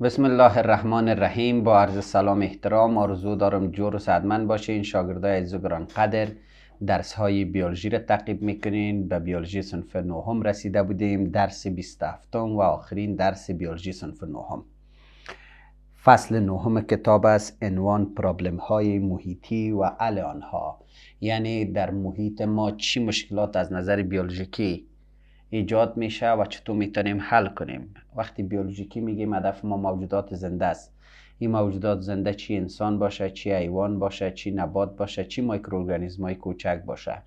بسم الله الرحمن الرحیم با عرض سلام احترام آرزو دارم جور و سعدمند باشین شاگرده از زگران قدر درس های بیولوژی را تقیب میکنین به بیولوژی صنف نهم رسیده بودیم درس 27 و آخرین درس بیولوژی صنف نهم فصل نوهم کتاب است عنوان پرابلم های محیطی و ال آنها یعنی در محیط ما چی مشکلات از نظر بیولوژیکی ایجاد میشه و چطور میتونیم حل کنیم وقتی بیولوژیکی میگیم هدف ما موجودات زنده است این موجودات زنده چی انسان باشه چی حیوان باشه چی نبات باشه چی مایکروارگانیسم های کوچک باشه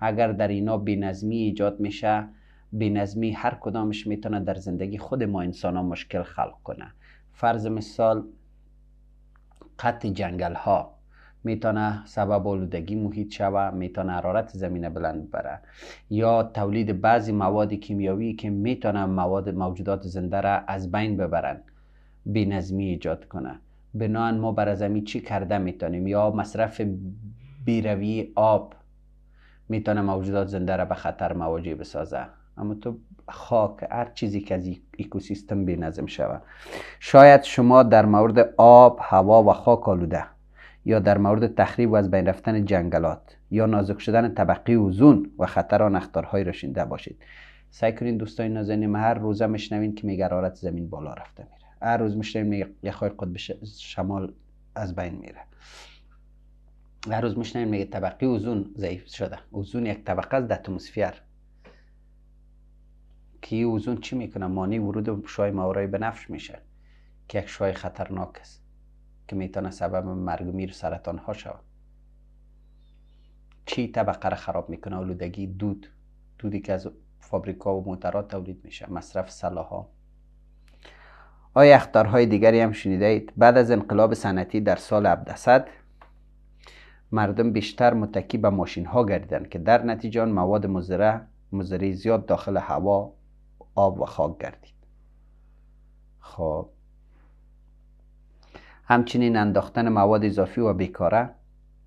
اگر در اینا بینظمی ایجاد میشه بینظمی هر کدامش میتونه در زندگی خود ما انسان ها مشکل خلق کنه فرض مثال قطع جنگل ها میتونه سبب آلودگی محیط شوه میتونه حرارت زمین بلند بره یا تولید بعضی مواد کیمیاوی که میتونه مواد موجودات زنده را از بین ببرن بینظمی ایجاد کنه بنان ما بر زمین چی کرده میتونیم یا مصرف بیروی آب میتونه موجودات زنده را به خطر مواجه بسازه اما تو خاک هر چیزی که از ایکوسیستم بی نظم شود شاید شما در مورد آب، هوا و خاک آلوده یا در مورد تخریب و از بین رفتن جنگلات یا نازک شدن طبقه اوزون و خطر آن اخطارهای را باشید سعی کنین دوستان نازنین هر روزه میشنوین که میگه حرارت زمین بالا رفته میره هر روز میشنوین میگه یخهای قطب شمال از بین میره هر روز میشنوین میگه طبقه اوزون ضعیف شده اوزون یک طبقه است در اتمسفر که اوزون چی میکنه مانی ورود شای ماورای بنفش میشه که یک شای خطرناک است که میتونه سبب مرگ میر سرطان ها شود چی طبقه را خراب میکنه آلودگی دود دودی که از فابریکا و موترات تولید میشه مصرف سلاح آیا اختارهای دیگری هم شنیده اید بعد از انقلاب صنعتی در سال 1700 مردم بیشتر متکی به ماشین ها گردیدند که در نتیجه مواد مزره مزری زیاد داخل هوا آب و خاک گردید خب همچنین انداختن مواد اضافی و بیکاره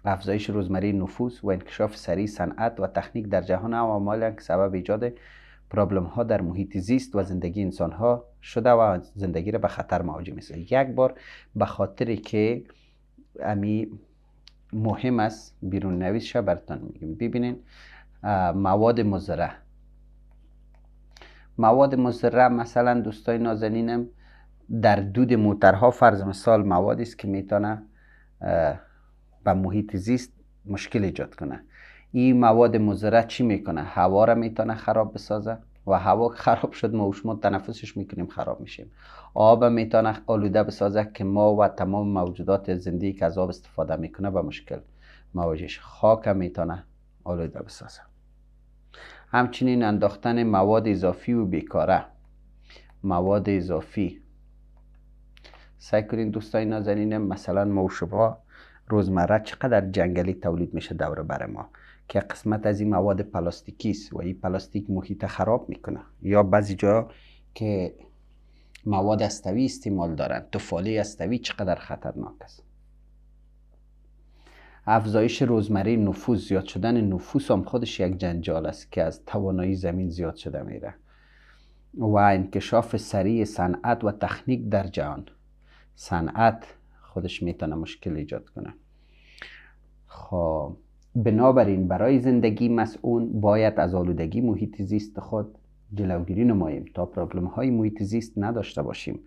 افزایش روزمره نفوس و انکشاف سریع صنعت و تکنیک در جهان عوامل که سبب ایجاد پرابلم ها در محیط زیست و زندگی انسان ها شده و زندگی را به خطر مواجه سه. یک بار به خاطر که امی مهم است بیرون نویس شد برتان میگیم ببینین مواد مزره مواد مزره مثلا دوستای نازنینم در دود موترها فرض مثال موادی است که میتونه به محیط زیست مشکل ایجاد کنه این مواد مزره چی میکنه هوا را میتونه خراب بسازه و هوا خراب شد ما شما تنفسش میکنیم خراب میشیم آب میتونه آلوده بسازه که ما و تمام موجودات زندگی که از آب استفاده میکنه به مشکل مواجهش خاک میتونه آلوده بسازه همچنین انداختن مواد اضافی و بیکاره مواد اضافی سعی کنین دوستای نازنین مثلا ما و روزمره چقدر جنگلی تولید میشه دور بر ما که قسمت از این مواد پلاستیکی است و این پلاستیک محیط خراب میکنه یا بعضی جا که مواد استوی استعمال دارن توفاله استوی چقدر خطرناک است افزایش روزمره نفوس زیاد شدن نفوس هم خودش یک جنجال است که از توانایی زمین زیاد شده میره و انکشاف سریع صنعت و تخنیک در جهان صنعت خودش میتونه مشکل ایجاد کنه خب بنابراین برای زندگی مسئول باید از آلودگی محیط زیست خود جلوگیری نماییم تا پرابلم های محیط زیست نداشته باشیم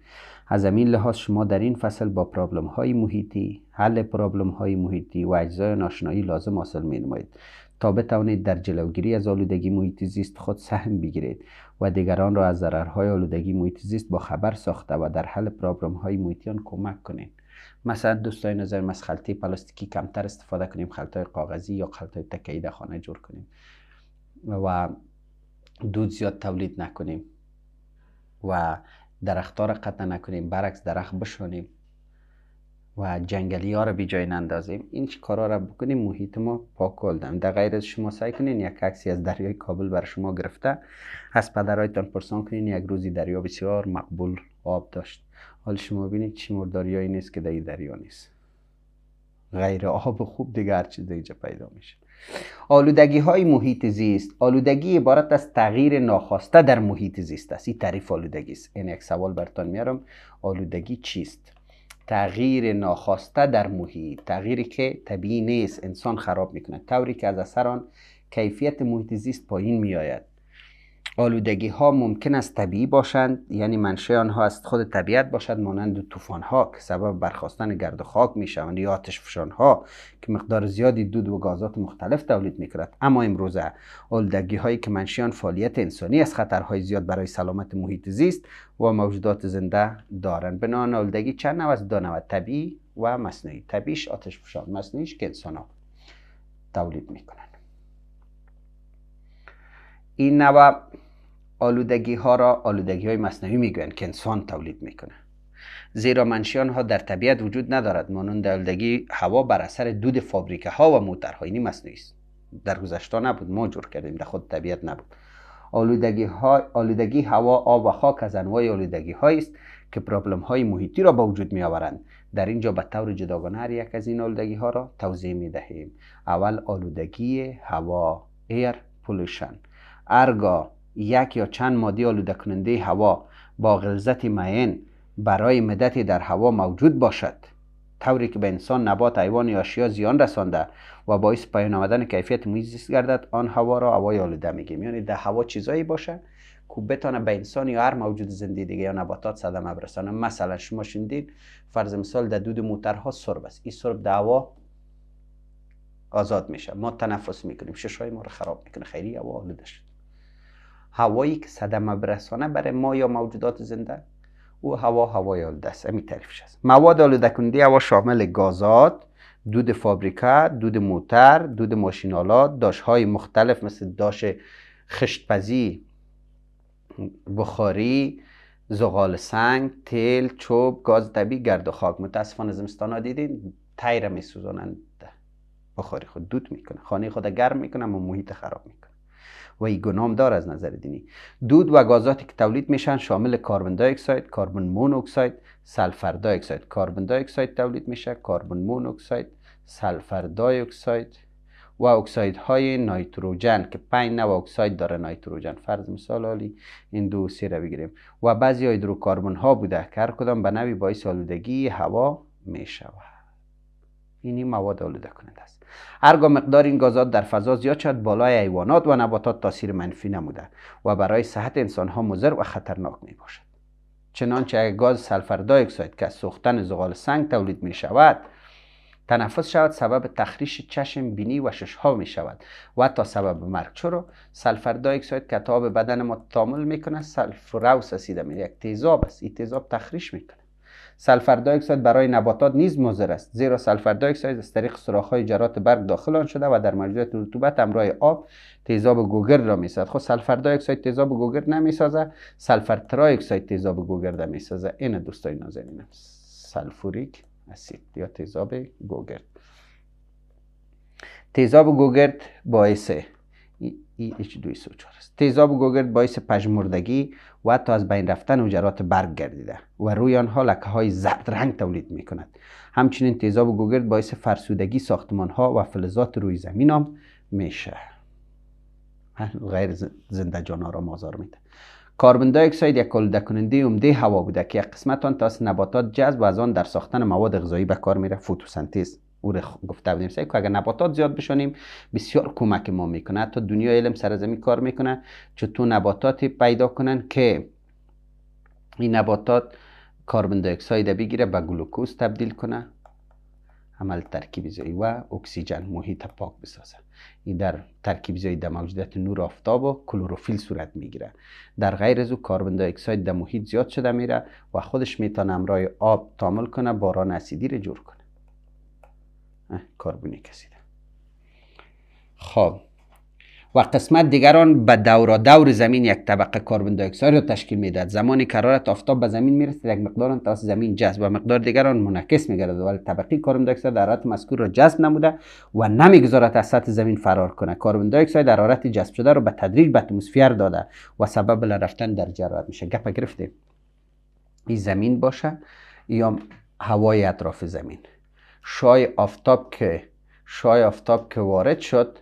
از این لحاظ شما در این فصل با پرابلم های محیطی حل پرابلم های محیطی و اجزای ناشنایی لازم حاصل می تا بتوانید در جلوگیری از آلودگی محیط زیست خود سهم بگیرید و دیگران را از ضررهای آلودگی محیط زیست با خبر ساخته و در حل پرابلم های محیطیان کمک کنید مثلا دوستای نظر از خلطه پلاستیکی کمتر استفاده کنیم خلطه کاغذی یا خلطه تکیه در خانه جور کنیم و دود زیاد تولید نکنیم و درختار قطع نکنیم برعکس درخت بشانیم و جنگلی ها را بی جای نندازیم این کارا رو بکنیم محیط ما پاک کردم در غیر از شما سعی کنین یک عکسی از دریای کابل بر شما گرفته از پدرایتان پرسان کنین یک روزی دریا بسیار مقبول آب داشت حال شما ببینید چی مرداریایی نیست که در این دریا نیست غیر آب خوب دیگه هر چیز اینجا پیدا میشه آلودگی های محیط زیست آلودگی عبارت از تغییر ناخواسته در محیط زیست است این تعریف آلودگی است این یک سوال برتان میارم آلودگی چیست تغییر ناخواسته در محیط تغییری که طبیعی نیست انسان خراب میکنه طوری که از اثر آن کیفیت محیط زیست پایین میآید آلودگی ها ممکن است طبیعی باشند یعنی منشه آنها از خود طبیعت باشد مانند طوفان ها که سبب برخواستن گرد و خاک می شوند یا آتش فشان ها که مقدار زیادی دود و گازات مختلف تولید می کرد اما امروزه آلودگی هایی که منشه آن فعالیت انسانی از خطرهای زیاد برای سلامت محیط زیست و موجودات زنده دارند بنابراین آلودگی چند نوع از دو طبیعی و مصنوعی طبیعیش آتش فشان که انسان ها تولید می کنند. این نوع آلودگی ها را آلودگی های مصنوعی میگویند که انسان تولید میکنه زیرا منشیان ها در طبیعت وجود ندارد مانند آلودگی هوا بر اثر دود فابریکه ها و موترها اینی مصنوعی است در گذشته نبود ما جور کردیم در خود طبیعت نبود آلودگی, ها، آلودگی هوا آب و خاک از انواع آلودگی هایی است که پرابلم های محیطی را به وجود می آورند در اینجا به طور جداگانه هر یک از این آلودگی ها را توضیح می دهیم اول آلودگی هوا air pollution ارگاه یک یا چند ماده آلوده هوا با غلظت معین برای مدتی در هوا موجود باشد طوری که به انسان نبات حیوان یا اشیا زیان رسانده و باعث پایین آمدن کیفیت محیط گردد آن هوا را هوای آلوده میگیم یعنی در هوا چیزایی باشه که بتانه به انسان یا هر موجود زنده دیگه یا نباتات صدمه برسانه مثلا شما شنیدین فرض مثال در دود موترها سرب است این سرب در هوا آزاد میشه ما تنفس میکنیم شش ما رو خراب میکنه خیلی هوا آلوده هوایی که صدمه برسانه برای ما یا موجودات زنده او هوا هوای آلوده است امی تعریفش است مواد آلوده کننده هوا شامل گازات دود فابریکا دود موتر دود ماشینالات داشهای مختلف مثل داش خشتپزی بخاری زغال سنگ تیل چوب گاز دبی گرد و خاک متاسفانه زمستان ها دیدین تیر می سوزانند بخاری خود دود میکنه خانه خود گرم میکنه اما محیط خراب میکنه و ای گنام دار از نظر دینی دود و گازاتی که تولید میشن شامل کاربن دای اکساید کربن مون اکساید سلفر دای اکساید کربن دای اکساید تولید میشه کاربن مون اکساید سلفر دای اکساید و اکساید های نایتروژن که پنج نو اکساید داره نایتروژن فرض مثال حالی این دو سه رو بگیریم و بعضی هیدروکاربن ها بوده که هر کدام به نوی باعث آلودگی هوا می اینی مواد آلوده کننده است هرگاه مقدار این گازات در فضا زیاد شد بالای حیوانات و نباتات تاثیر منفی نموده و برای صحت انسان ها مضر و خطرناک می باشد چنانچه اگر گاز سلفر دایکساید که از سوختن زغال سنگ تولید می شود تنفس شود سبب تخریش چشم بینی و شش می شود و تا سبب مرگ چرا سلفر دایکساید که تا به بدن ما تامل کند سلفروس اسید یک تیزاب است این تیزاب تخریش کند. سلفر اکساید برای نباتات نیز مضر است زیرا سلفر دی اکساید از طریق سوراخ‌های جرات برگ داخل آن شده و در مجریات رطوبت همراه آب تیزاب گوگرد را میسازد خب سلفر دی اکساید تیزاب گوگرد نمیسازه سلفر تری اکساید تیزاب گوگرد میسازه این دوستای نازنین سلفوریک اسید یا تیزاب گوگرد تیزاب گوگرد باعث EH204 است تیزاب گوگرد باعث پژمردگی و حتی از بین رفتن حجرات برگ گردیده و روی آنها لکه های زرد رنگ تولید می کند همچنین تیزاب گوگرد باعث فرسودگی ساختمان ها و فلزات روی زمین هم میشه غیر زنده جان ها را مازار میده کاربن دای اکساید یک آلوده کننده عمده هوا بوده که یک قسمت آن تا نباتات جذب و از آن در ساختن مواد غذایی به کار میره فتوسنتز او گفته بودیم سعی اگر نباتات زیاد بشونیم بسیار کمک ما میکنه تا دنیا علم سرزمین کار میکنه چطور نباتاتی پیدا کنن که این نباتات کاربن دی اکساید بگیره به گلوکوز تبدیل کنه عمل ترکیب زایی و اکسیژن محیط پاک بسازه این در ترکیب زایی در موجودیت نور آفتاب و کلوروفیل صورت میگیره در غیر از او کاربن دی اکساید در محیط زیاد شده میره و خودش میتونه امرای آب تامل کنه باران اسیدی رو جور کنه کسیده. خب و قسمت دیگران به دورا دور زمین یک طبقه کربن دی را تشکیل میدهد زمانی که حرارت آفتاب به زمین میرسد یک مقدار آن توسط زمین جذب و مقدار دیگران منکس منعکس میگردد ولی طبقه کربن دی در حرارت مذکور را جذب نموده و نمیگذارد از سطح زمین فرار کنه. کربن دی در حرارت جذب شده را به تدریج به اتمسفیر داده و سبب رفتن در جراحت میشه گپ گرفتیم این زمین باشه یا هوای اطراف زمین شای آفتاب که شای آفتاب که وارد شد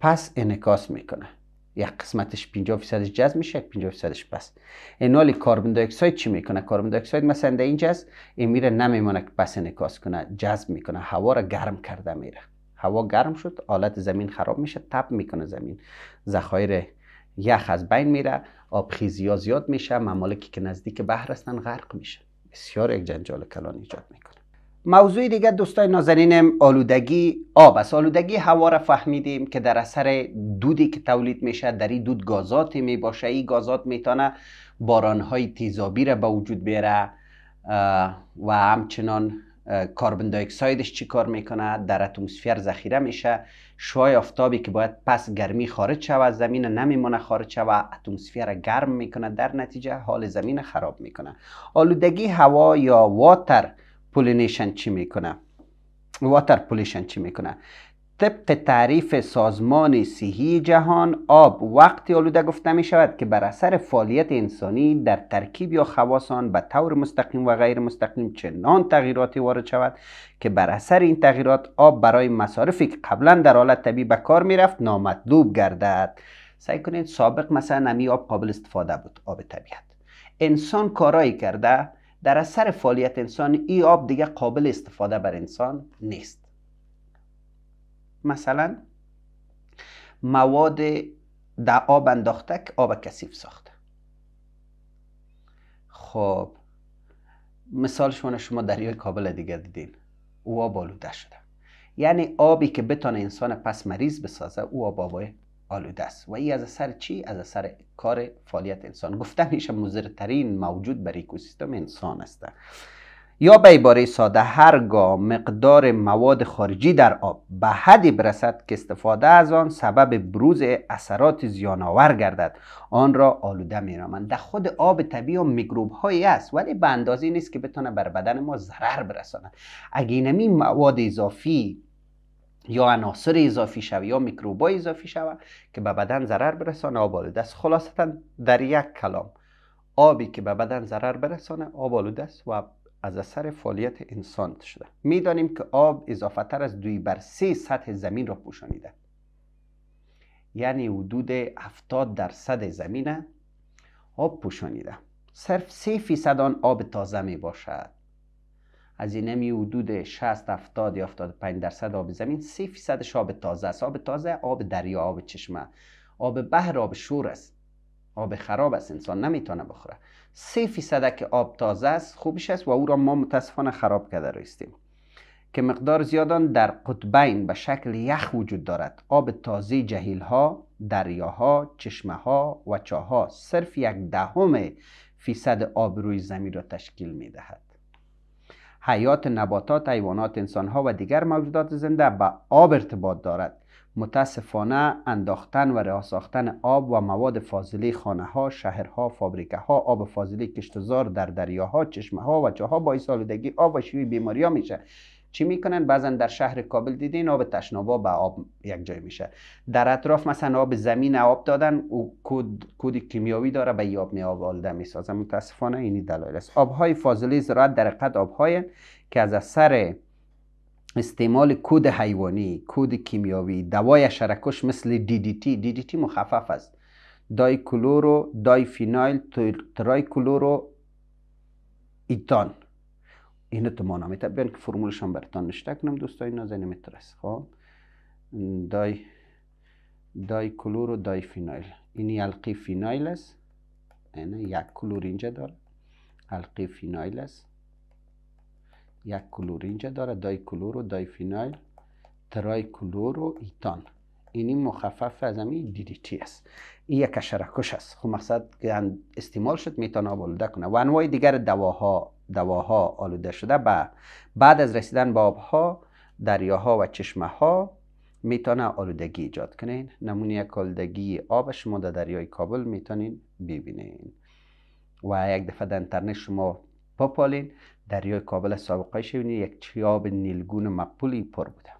پس انکاس میکنه یک قسمتش 50 فیصدش جذب میشه یک 50 فیصدش پس این حالی کربن چی میکنه کربن دی اکساید مثلا در اینجا است این میره نمیمونه که پس انکاس کنه جذب میکنه هوا را گرم کرده میره هوا گرم شد حالت زمین خراب میشه تب میکنه زمین ذخایر یخ از بین میره آب ها زیاد میشه ممالکی که نزدیک بحر هستن غرق میشه بسیار یک جنجال کلان ایجاد میکنه موضوع دیگه دوستای نازنینم آلودگی آب است آلودگی هوا را فهمیدیم که در اثر دودی که تولید میشه در این دود گازاتی میباشه این گازات میتونه بارانهای تیزابی را به وجود بیاره و همچنان کاربن دی اکسایدش چی کار میکنه در اتمسفر ذخیره میشه شوهای آفتابی که باید پس گرمی خارج شوه از زمین نمیمونه خارج شوه اتمسفر گرم میکنه در نتیجه حال زمین خراب میکنه آلودگی هوا یا واتر پولینیشن چی میکنه واتر پولیشن چی میکنه طبق تعریف سازمان سیهی جهان آب وقتی آلوده گفته می شود که بر اثر فعالیت انسانی در ترکیب یا خواسان آن به طور مستقیم و غیر مستقیم چنان تغییراتی وارد شود که بر اثر این تغییرات آب برای مصارفی که قبلا در حالت طبیعی به کار می رفت نامطلوب گردد سعی کنید سابق مثلا نمی آب قابل استفاده بود آب طبیعت انسان کارایی کرده در اثر فعالیت انسان ای آب دیگه قابل استفاده بر انسان نیست مثلا مواد در آب انداخته که آب کثیف ساخته خب مثال شما شما دریای کابل دیگه دیدین او آب آلوده شده یعنی آبی که بتانه انسان پس مریض بسازه او آب آبای آلوده است و ای از اثر چی از اثر کار فعالیت انسان گفتم میشه مزرترین موجود بر اکوسیستم انسان است یا به عباره ساده هرگاه مقدار مواد خارجی در آب به حدی برسد که استفاده از آن سبب بروز اثرات زیانآور گردد آن را آلوده میرامند در خود آب طبیعی و میکروب هایی است ولی به اندازه نیست که بتونه بر بدن ما ضرر برساند اگه نمی مواد اضافی یا عناصر اضافی شوه یا میکروبا اضافی شوه که به بدن ضرر برسانه آب آلوده است خلاصتا در یک کلام آبی که به بدن ضرر برسانه آب آلوده است و از اثر فعالیت انسان شده میدانیم که آب اضافه تر از دوی بر سه سطح زمین را پوشانیده یعنی حدود 70 درصد زمین آب پوشانیده صرف سه فیصد آن آب تازه می باشد هزینه می حدود 60 70 یا 75 درصد آب زمین 30 فیصدش آب تازه است آب تازه آب دریا آب چشمه آب بحر آب شور است آب خراب است انسان نمیتونه بخوره 3 درصد که آب تازه است خوبش است و او را ما متاسفانه خراب کرده رایستیم که مقدار زیادان در قطبین به شکل یخ وجود دارد آب تازه جهیل ها دریاها چشمه ها و ها صرف یک دهم فیصد آب روی زمین را تشکیل می دهد حیات نباتات، حیوانات، انسانها و دیگر موجودات زنده به آب ارتباط دارد متاسفانه انداختن و رها ساختن آب و مواد فاضله خانه ها، شهرها، فابریکه ها، آب فاضله کشتزار در دریاها، چشمه ها و چاها باعث آلودگی آب و شیوع بیماری ها میشه چی میکنن بعضا در شهر کابل دیدین آب تشنابا به آب یک جای میشه در اطراف مثلا آب زمین آب دادن او کود, کود کیمیاوی داره به آب می میسازن متاسفانه اینی دلایل است آبهای فاضله زراعت در قد آبهای که از اثر استعمال کود حیوانی کود کیمیاوی دوای شرکش مثل دی تی مخفف است دای کلورو دای فینایل ترای کلورو ایتان تو مانا می بیان که فرمولش هم برتان نشته کنم دوستای نازنین میترس خب دای دای کلور و دای فینایل این یلقی فینایل است اینه یعنی یک کلور اینجا داره القی فینایل است یک کلور اینجا داره دای کلور و دای فینایل ترای کلور و ایتان اینی مخفف از همین دیدیتی است این یک کش است خب مقصد استعمال شد میتونه آب آلوده کنه و انواع دیگر دواها دواها آلوده شده بعد بعد از رسیدن به آبها دریاها و چشمه ها میتونه آلودگی ایجاد کنین نمونه یک آلودگی آب شما در دریای کابل میتونین ببینین و یک دفعه در انترنت شما پاپالین دریای کابل سابقه شوینید یک چیاب نیلگون مقبولی پر بوده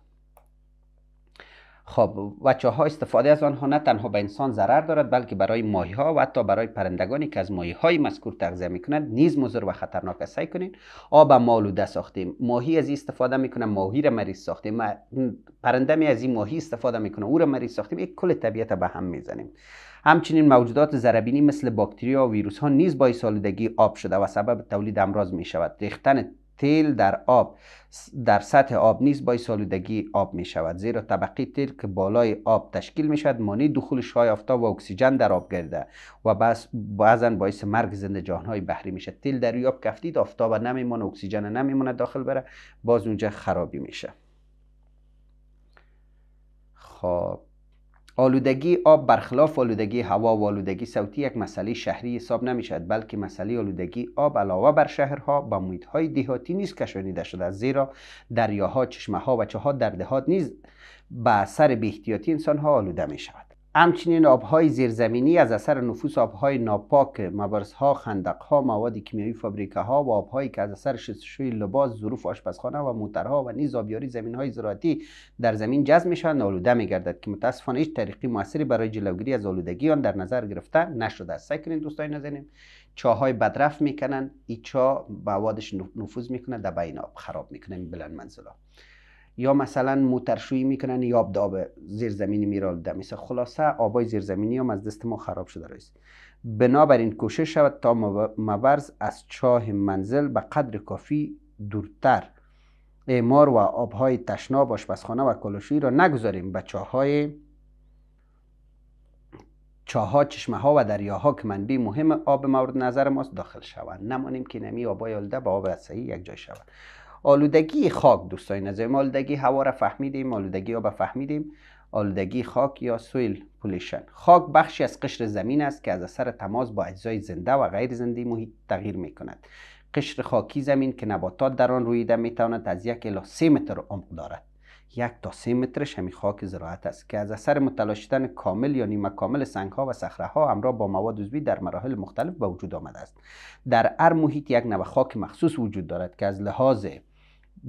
خب وچه ها استفاده از آنها نه تنها به انسان ضرر دارد بلکه برای ماهی ها و حتی برای پرندگانی که از ماهی های مذکور تغذیه می کنند نیز مضر و خطرناک است آب و آب مالوده ساختیم ماهی از این استفاده میکنه ماهی را مریض ساختیم پرنده می از این ماهی استفاده میکنه او را مریض ساختیم یک کل طبیعت به هم میزنیم همچنین موجودات زربینی مثل باکتری و ویروس ها نیز با سالودگی آب شده و سبب تولید امراض می شود تیل در آب در سطح آب نیز با سالودگی آب می شود زیرا طبقه تیل که بالای آب تشکیل می شود مانع دخول شای آفتاب و اکسیژن در آب گرده و بس بعضا باعث مرگ زنده جانهای بحری شود تیل در آب کفتید آفتاب مانه اکسیژن مانه داخل بره باز اونجا خرابی میشه خب آلودگی آب برخلاف آلودگی هوا و آلودگی صوتی یک مسئله شهری حساب نمی شود بلکه مسئله آلودگی آب علاوه بر شهرها با محیطهای دهاتی نیز کشانیده شده است زیرا دریاها چشمه ها و چهها در دهات نیز به سر بیاحتیاطی انسان ها آلوده می شود همچنین آبهای زیرزمینی از اثر نفوس آبهای ناپاک خندق خندقها مواد کیمیایی فابریکه ها و آبهایی که از اثر شستشوی لباس ظروف آشپزخانه و موترها و نیز آبیاری زمین های زراعتی در زمین جذب میشوند آلوده میگردد که متاسفانه هیچ طریقی موثری برای جلوگیری از آلودگی آن در نظر گرفته نشده است سعی کنید دوستای نزنیم چاهای بدرفت میکنن این چاه موادش نفوذ میکنه در بین آب خراب میکنه بلند منزلا. یا مثلا موترشویی میکنن یا آب زیرزمینی میرال مثلا خلاصه آبای زیرزمینی هم از دست ما خراب شده رئیس بنابراین کوشش شود تا مبرز از چاه منزل به قدر کافی دورتر اعمار و آبهای تشناب آشپزخانه و کلوشی را نگذاریم به چاهای چاها چشمه ها و دریاها که منبی مهم آب مورد نظر ماست داخل شوند نمانیم که نمی آبای آلده به آب صحیح یک جای شوند آلودگی خاک دوستان نظریم آلودگی هوا را فهمیدیم آلودگی آب فهمیدیم آلودگی خاک یا سویل پولیشن خاک بخشی از قشر زمین است که از اثر تماس با اجزای زنده و غیر زنده محیط تغییر می کند قشر خاکی زمین که نباتات در آن رویده می تواند از یک الی سه متر عمق دارد یک تا سه مترش همین خاک زراعت است که از اثر متلاشیدن کامل یا نیمه کامل سنگ ها و صخره ها همراه با مواد عضوی در مراحل مختلف به وجود آمده است در هر محیط یک نوع خاک مخصوص وجود دارد که از لحاظ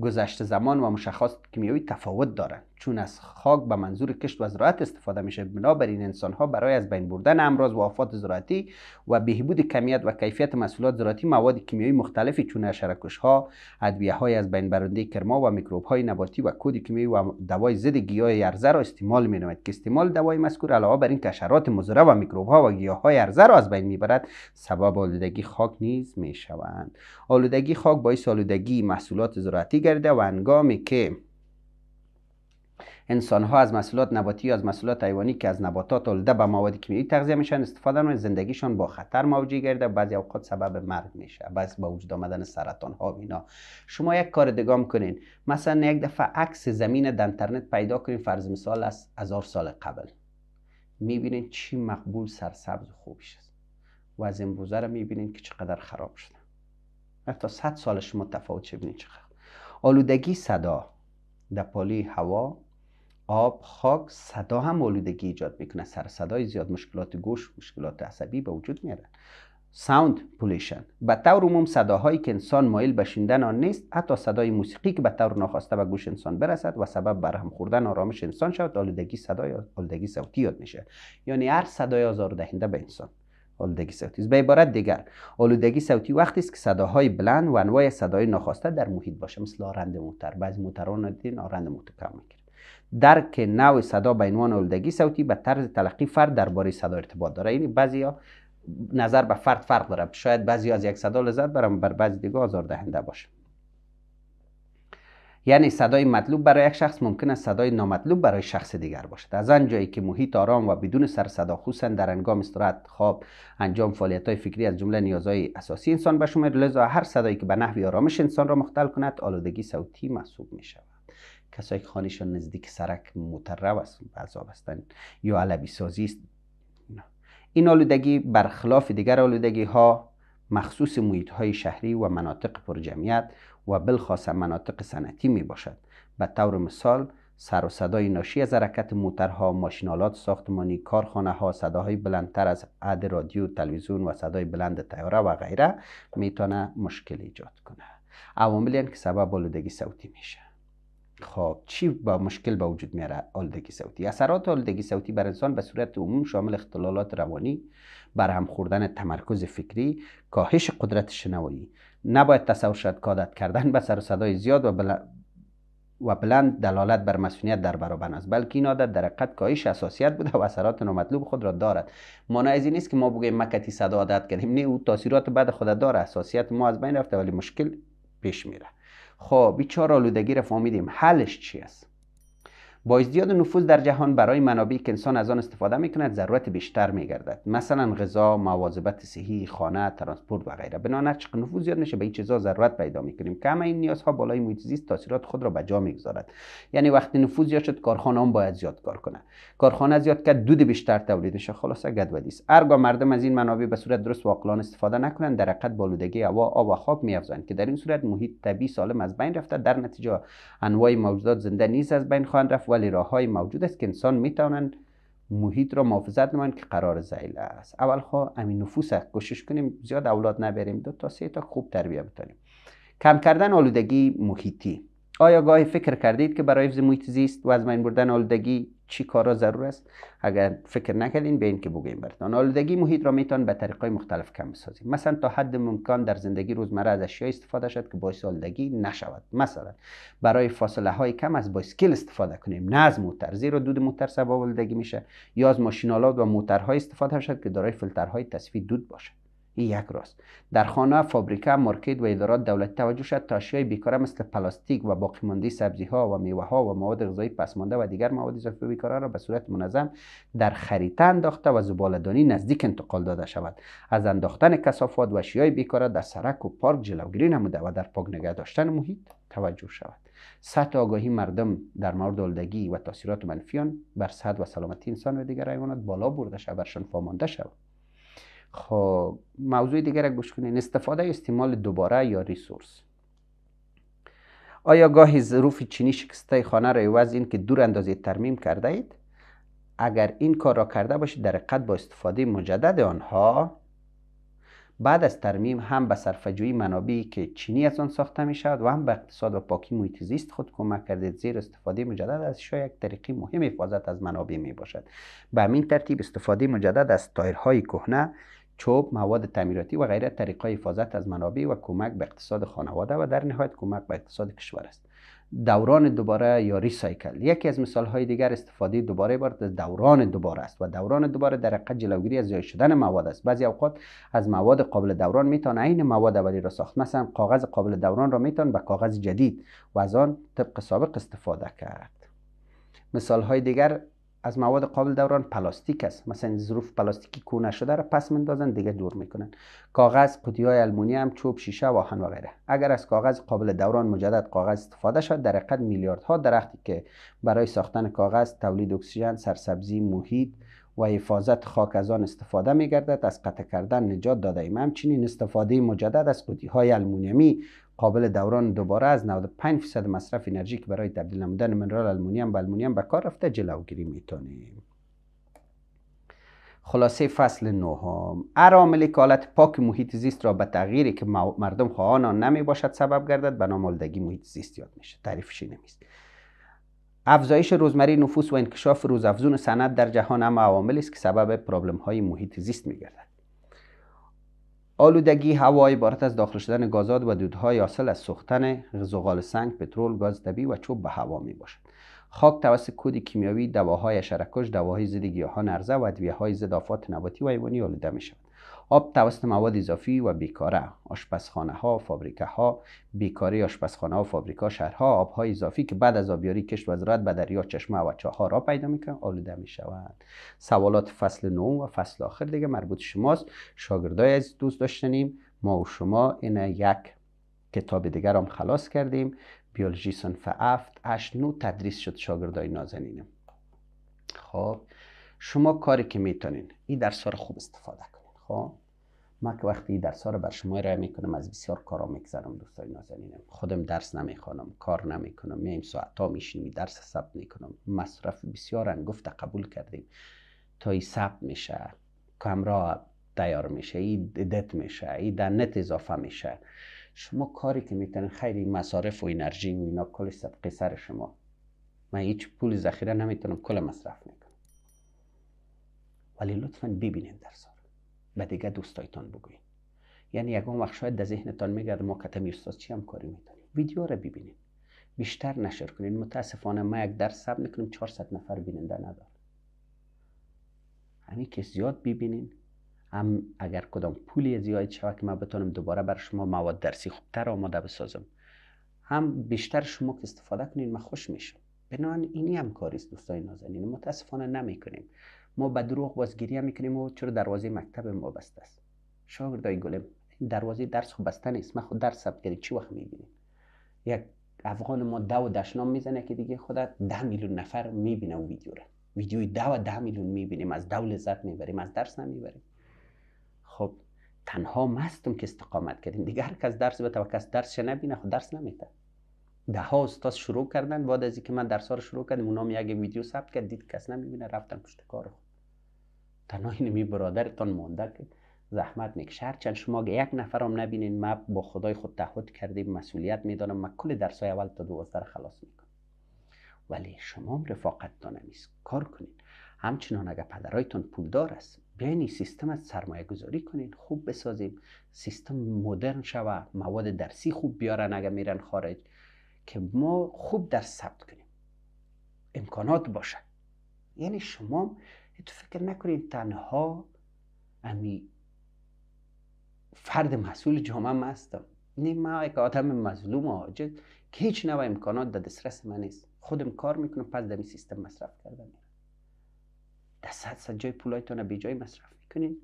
گذشته زمان و مشخص کیمیایی تفاوت دارند چون از خاک به منظور کشت و زراعت استفاده میشه بنابراین انسان ها برای از بین بردن امراض و آفات زراعتی و بهبود کمیت و کیفیت محصولات زراعتی مواد شیمیایی مختلفی چون شرکش ها ادویه های از بین برنده کرما و میکروب های نباتی و کود کیمیایی و دوای ضد گیاه ارزه را استعمال می نمید. که استعمال دوای مذکور علاوه بر این کشرات مضر و میکروب ها و گیاه های یرزه را از بین میبرد سبب آلودگی خاک نیز می شوند آلودگی خاک باعث آلودگی محصولات زراعتی گردیده و انگامی که انسان ها از محصولات نباتی از محصولات حیوانی که از نباتات آلوده به مواد شیمیایی تغذیه میشن استفاده نمی زندگیشان با خطر مواجه گرده بعضی اوقات سبب مرگ میشه بس با وجود آمدن سرطان ها اینا شما یک کار دیگه کنین مثلا یک دفعه عکس زمین در اینترنت پیدا کنین فرض مثال از هزار سال قبل میبینین چی مقبول سرسبز و خوبش است و از امروزه رو میبینین که چقدر خراب شده تا 100 سالش متفاوت چه چقدر آلودگی صدا در پالی هوا آب خاک صدا هم آلودگی ایجاد میکنه سر صدای زیاد مشکلات گوش مشکلات عصبی به وجود میاره ساوند پولیشن به طور عموم صداهایی که انسان مایل به شنیدن آن نیست حتی صدای موسیقی که به طور ناخواسته به گوش انسان برسد و سبب برهم خوردن آرامش انسان شود آلودگی صدای آلودگی صوتی یاد میشه یعنی هر صدای آزاردهنده به انسان آلودگی صوتی است به عبارت دیگر آلودگی صوتی وقتی است که صداهای بلند و انواع صدای ناخواسته در محیط باشه مثل آرند موتر بعضی موتران آرند موتر کم درک نوع صدا به عنوان آلودگی صوتی به طرز تلقی فرد درباره صدا ارتباط داره یعنی بعضیا نظر به فرد فرق داره شاید بعضی از یک صدا لذت برم بر بعضی دیگه آزار دهنده باشه یعنی صدای مطلوب برای یک شخص ممکن است صدای نامطلوب برای شخص دیگر باشد از آنجایی که محیط آرام و بدون سر صدا خصوصا در انگام استراحت خواب انجام فعالیت های فکری از جمله نیازهای اساسی انسان به شمار لذا هر صدایی که به نحوی آرامش انسان را مختل کند آلودگی صوتی محسوب می کسایی که خانهشان نزدیک سرک مترو است بعضا یا علبی سازی است این آلودگی برخلاف دیگر آلودگی ها مخصوص محیط های شهری و مناطق پرجمعیت و بالخاصه مناطق صنعتی می باشد به طور مثال سر و صدای ناشی از حرکت موترها، ماشینالات ساختمانی، کارخانه ها، صداهای بلندتر از عد رادیو، تلویزیون و صدای بلند تیاره و غیره میتونه مشکل ایجاد کنه. عواملی که سبب آلودگی صوتی میشه. خب چی با مشکل به وجود میاره آلودگی صوتی اثرات آلودگی صوتی بر انسان به صورت عموم شامل اختلالات روانی برهم خوردن تمرکز فکری کاهش قدرت شنوایی نباید تصور شد که کردن به سر صدای زیاد و بلند و دلالت بر مسئولیت در برابر است بلکه این عادت در حقیقت کاهش اساسیت بوده و اثرات نامطلوب خود را دارد مانع از این نیست که ما بگوییم مکتی صدا عادت کردیم نه او تاثیرات بعد خود داره حساسیت ما از بین رفته ولی مشکل پیش میره خب این چار آلودگی رو فهمیدیم حلش چی است با ازدیاد نفوذ در جهان برای منابعی که انسان از آن استفاده می کند ضرورت بیشتر میگردد. مثلا غذا مواظبت صحی خانه ترانسپورت و غیره بنا چقدر نفوذ زیاد میشه به این چیزا ضرورت پیدا می کنیم که همه این نیازها بالای محیط زیست تاثیرات خود را به جا میگذارد یعنی وقتی نفوذ زیاد شد کارخانه هم باید زیاد کار کنه کارخانه زیاد کرد دود بیشتر تولید شه خلاصه گدودی است هرگاه مردم از این منابع به صورت درست واقلان استفاده نکنند در حقیقت بالودگی هوا آب و خاک افزند. که در این صورت محیط طبیعی سالم از بین رفته در نتیجه انواع موجودات زنده نیز از بین خواهند رفت ولی راه های موجود است که انسان میتوانند محیط را محافظت نمایند که قرار زیل است اول خواه خب امین نفوس کوشش کنیم زیاد اولاد نبریم دو تا سه تا خوب تربیه بتانیم کم کردن آلودگی محیطی آیا گاهی فکر کردید که برای حفظ محیط زیست و از بین بردن آلودگی چی کارا ضرور است اگر فکر نکردین به این که بگویم براتون. آلودگی محیط را میتون به طریقای مختلف کم بسازیم مثلا تا حد ممکن در زندگی روزمره از اشیای استفاده شد که باعث آلودگی نشود مثلا برای فاصله های کم از بایسکل استفاده کنیم نه از موتر زیرا دود موتر سبب آلودگی میشه یا از ماشینالات و موترهای استفاده شد که دارای فیلترهای تصفیه دود باشد این یک راست در خانه فابریکه مارکت و ادارات دولت توجه شد تا اشیای بیکاره مثل پلاستیک و باقی مانده سبزی ها و میوه ها و مواد غذایی پسمانده و دیگر مواد اضافه بیکاره را به صورت منظم در خریطه انداخته و زبالدانی نزدیک انتقال داده شود از انداختن کثافات و اشیای بیکاره در سرک و پارک جلوگیری نموده و در پاک نگه داشتن محیط توجه شود سطح آگاهی مردم در مورد آلودگی و تاثیرات منفی آن بر صحت و سلامتی انسان و دیگر حیوانات بالا برده شود برشان فامانده شود خب موضوع دیگر را گوش کنین استفاده استعمال دوباره یا ریسورس آیا گاهی ظروف چینی شکسته خانه را عوض این که دور اندازه ترمیم کرده اید؟ اگر این کار را کرده باشید در قد با استفاده مجدد آنها بعد از ترمیم هم به صرفجوی منابعی که چینی از آن ساخته می شود و هم به اقتصاد و پاکی محیط زیست خود کمک کردید زیر استفاده مجدد از شاید یک طریقی مهم حفاظت از منابع می باشد به همین ترتیب استفاده مجدد از تایرهای کهنه چوب، مواد تعمیراتی و غیره طریقای حفاظت از منابع و کمک به اقتصاد خانواده و در نهایت کمک به اقتصاد کشور است دوران دوباره یا ریسایکل یکی از مثال های دیگر استفاده دوباره بار دوران دوباره است و دوران دوباره در حقیقت جلوگیری از زیاد شدن مواد است بعضی اوقات از مواد قابل دوران میتوان عین مواد اولی را ساخت مثلا کاغذ قابل دوران را میتوان به کاغذ جدید و از آن طبق سابق استفاده کرد مثال های دیگر از مواد قابل دوران پلاستیک است مثلا ظروف پلاستیکی کونه شده را پس میندازن دیگه دور میکنن کاغذ قوطی های هم، چوب شیشه و آهن و غیره اگر از کاغذ قابل دوران مجدد کاغذ استفاده شد در حقیقت میلیاردها درختی که برای ساختن کاغذ تولید اکسیژن سرسبزی محیط و حفاظت خاک از آن استفاده میگردد از قطع کردن نجات داده ایم همچنین استفاده مجدد از قوطی های المونیمی قابل دوران دوباره از 95 فیصد مصرف انرژی که برای تبدیل نمودن منرال المونیم به المونیم به کار رفته جلوگیری میتونیم خلاصه فصل نهم هر عاملی که حالت پاک محیط زیست را به تغییری که مردم خواهان آن نمی باشد سبب گردد به آلودگی محیط زیست یاد میشه تعریفش نیست افزایش روزمری نفوس و انکشاف روزافزون صنعت در جهان هم عواملی است که سبب پرابلم های محیط زیست می آلودگی هوای عبارت از داخل شدن گازات و دودهای حاصل از سوختن زغال سنگ، پترول، گاز طبیعی و چوب به هوا می باشد. خاک توسط کود کیمیایی، دواهای شرکش، دواهای ضد گیاهان ارزه و های ضد آفات نباتی و حیوانی آلوده می شود. آب توسط مواد اضافی و بیکاره آشپزخانه ها فابریکه ها بیکاری آشپزخانه ها فابریکا شهرها آبهای اضافی که بعد از آبیاری کشت و زراعت به دریا چشمه و چاه ها را پیدا میکنن آلوده شود سوالات فصل نو و فصل آخر دیگه مربوط شماست شاگردای از دوست داشتنیم ما و شما این یک کتاب دیگر هم خلاص کردیم بیولوژی صنف هفت نو تدریس شد شاگردای نازنینم خب شما کاری که میتونین این درس خوب استفاده خواه ما که وقتی درس ها رو بر شما رای میکنم از بسیار کارا میگذرم دوستای نازنینم خودم درس نمیخوانم کار نمیکنم میایم ساعت ها میشینم درس ثبت میکنم مصرف بسیار گفت قبول کردیم تا ثبت میشه کامرا تیار میشه ای دت میشه ای در نت اضافه میشه شما کاری که میتونین خیلی مصارف و انرژی و اینا کل صدقه سر شما من هیچ پول ذخیره نمیتونم کل مصرف میکنم ولی لطفا ببینین درس به دیگه دوستایتان بگوین یعنی یک اون وقت شاید در ذهنتان میگرد ما کتمی استاد چی هم کاری میتونیم ویدیو را ببینید بیشتر نشر کنین متاسفانه ما یک درس ثبت میکنیم 400 نفر بیننده نداره همین یعنی که زیاد ببینین هم اگر کدام پولی زیاد شوه که ما بتونم دوباره بر شما مواد درسی خوبتر آماده بسازم هم بیشتر شما که استفاده کنید ما خوش میشم بنابراین اینی هم کاری است دوستای نازنین متاسفانه نمیکنیم ما به دروغ بازگیری هم میکنیم و چرا دروازه مکتب ما بسته است شاگردای گلم دروازه درس خو بسته نیست من خود درس ثبت کردم چی وقت میبینیم یک افغان ما و دشنام میزنه که دیگه خودت ده میلیون نفر میبینه و ویدیو را ویدیوی ده و ده میلیون میبینیم از دو لذت میبریم از درس نمیبریم خب تنها مستم که استقامت کردیم دیگه هر کس درس بده و کس درس نبینه خود درس نمیده ده ها استاد شروع کردن بعد از اینکه من درس ها رو شروع کردم اونام یک ویدیو ثبت کرد دید کس نمیبینه رفتن پشت کار تنها اینمی برادرتان مانده که زحمت میکشه هرچند شما که یک نفرم نبینین ما با خدای خود تعهد کردیم مسئولیت میدانم ما کل های اول تا دوازده خلاص میکنم ولی شما رفاقت نیست کار کنین همچنان اگر پدرایتون پولدار است بیاین سیستم از سرمایه گذاری کنین خوب بسازیم سیستم مدرن شوه مواد درسی خوب بیارن اگر میرن خارج که ما خوب درس ثبت کنیم امکانات باشه یعنی شما تو فکر نکنین تنها امی فرد مسئول جامعه من هستم نه من یک آدم مظلوم عاجز که هیچ نوع امکانات در دسترس من نیست خودم کار میکنم پس در سیستم مصرف کردم در صد صد جای پولایتان بی جای مصرف میکنین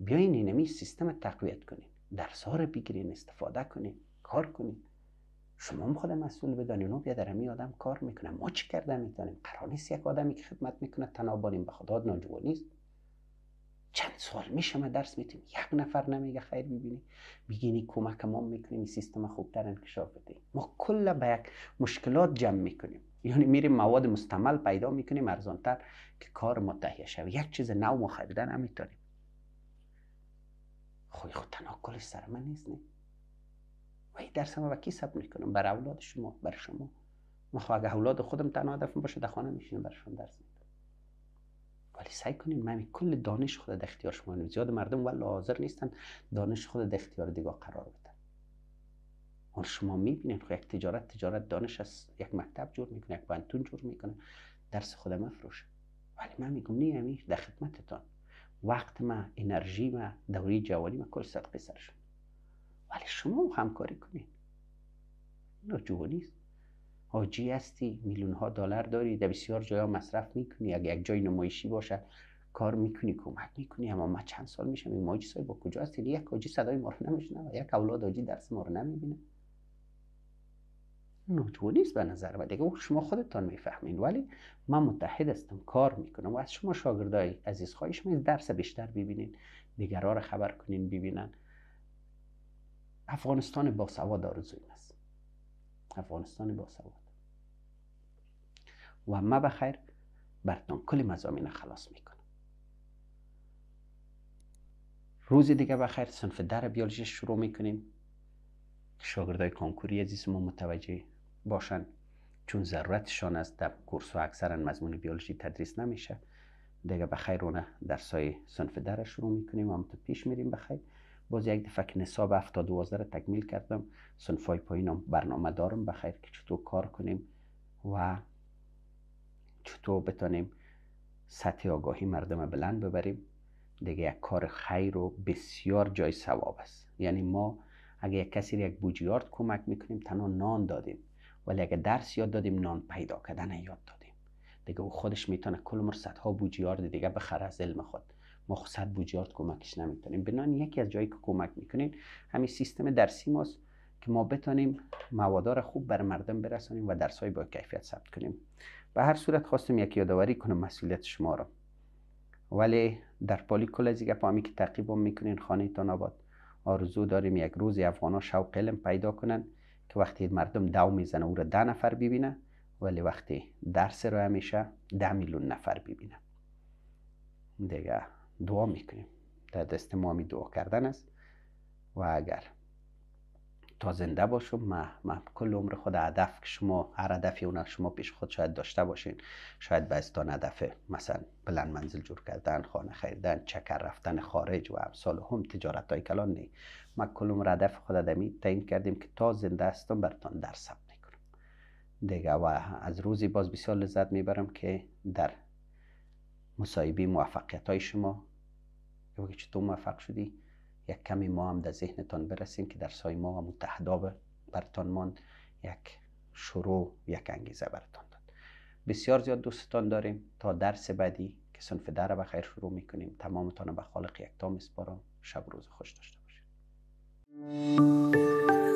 بیاین اینمی سیستم تقویت کنین درس ها رو بگیرین استفاده کنین کار کنین شما هم خود مسئول بدانی اون درمیادم کار میکنه ما چی کرده میتونیم قرار نیست یک آدمی که خدمت میکنه تنابانیم به خدا ناجوا نیست چند سال میشه ما درس میتیم یک نفر نمیگه خیر ببینی بگینی کمک ما میکنیم این سیستم خوبتر انکشاف بده ما کل به یک مشکلات جمع میکنیم یعنی میریم مواد مستعمل پیدا میکنیم ارزانتر که کار ما تهیه شوه یک چیز نو ما خریدن نمیتونیم خوی خود تناکلش سر من نیست نه و این درس ما کی سب میکنم بر اولاد شما بر شما ما خب اگه اولاد خودم تنها هدفم باشه در خانه میشینم برشون درس میدم ولی سعی کنیم من کل دانش خود در اختیار شما نیم زیاد مردم ولی حاضر نیستن دانش خود در اختیار دیگه قرار بدن اون شما میبینید که خب یک تجارت تجارت دانش از یک مکتب جور میکنه یک بنتون جور میکنه درس خود فروشه ولی من میگم نیمی در خدمتتان وقت ما انرژی ما دوری جوانی ما کل صدقه سرشون ولی شما هم همکاری کنید جوه نیست حاجی هستی میلیون ها دلار داری در بسیار جایا مصرف میکنی اگه یک جای نمایشی باشه، کار میکنی کمک میکنی اما من چند سال میشم این ماجی سای با کجا هستی یک حاجی صدای ما رو نمیشنه یک اولاد حاجی درس ما رو نمیبینه نوجوانی نیست به نظر من دیگه شما خودتان میفهمین ولی من متحد هستم کار میکنم و از شما شاگردای عزیز خواهش شما درس بیشتر ببینین دیگرها رو خبر کنین ببینن افغانستان باسواد آرزویم است افغانستان باسواد و ما بخیر برتان کل مزامینه خلاص میکنم روز دیگه بخیر صنف در بیولوژی شروع میکنیم شاگردای کنکوری عزیز ما متوجه باشن چون ضرورتشان است در کورس و اکثرا مضمون بیولوژی تدریس نمیشه دیگه بخیر رونه درسای صنف در شروع میکنیم و هم پیش میریم بخیر باز یک دفعه که نصاب هفتا دوازده تکمیل کردم سنفای پایینم برنامه دارم بخیر که چطور کار کنیم و چطور بتانیم سطح آگاهی مردم بلند ببریم دیگه یک کار خیر و بسیار جای ثواب است یعنی ما اگه یک کسی یک بوجیارد کمک میکنیم تنها نان دادیم ولی اگه درس یاد دادیم نان پیدا کردن یاد دادیم دیگه او خودش میتونه کل عمر صدها بوجیارد دیگه بخره از علم خود ما صد بوجهات کمکش نمیکنیم بنان یکی از جایی که کمک میکنین همین سیستم درسی ماست که ما بتانیم موادار خوب بر مردم برسانیم و درس های با کیفیت ثبت کنیم به هر صورت خواستم یک یادآوری کنم مسئولیت شما را ولی در پالی کل از دیگه پامی که تعقیب میکنین خانه تان آباد آرزو داریم یک روز ها شوق قلم پیدا کنن که وقتی مردم دو میزنه او را ده نفر ببینه ولی وقتی درس رو همیشه ده میلیون نفر ببینه دیگه دعا میکنیم در دست ما می دعا کردن است و اگر تا زنده باشم ما, کل عمر خود هدف که شما هر هدفی اون شما پیش خود شاید داشته باشین شاید تا هدف مثلا بلند منزل جور کردن خانه خریدن چکر رفتن خارج و امثال هم تجارت های کلان نی ما کل عمر هدف خود آدمی تعیین کردیم که تا زنده هستم برتان در ثبت میکنم دیگه و از روزی باز بسیار لذت میبرم که در مصاحبه موفقیت های شما که چطور موفق شدی یک کمی ما هم در ذهنتان برسیم که در سای ما هم متحدا برتان ماند یک شروع یک انگیزه برتان داد بسیار زیاد دوستتان داریم تا درس بعدی که سنف در به خیر شروع میکنیم تمامتان به خالق یکتا میسپارم شب روز خوش داشته باشیم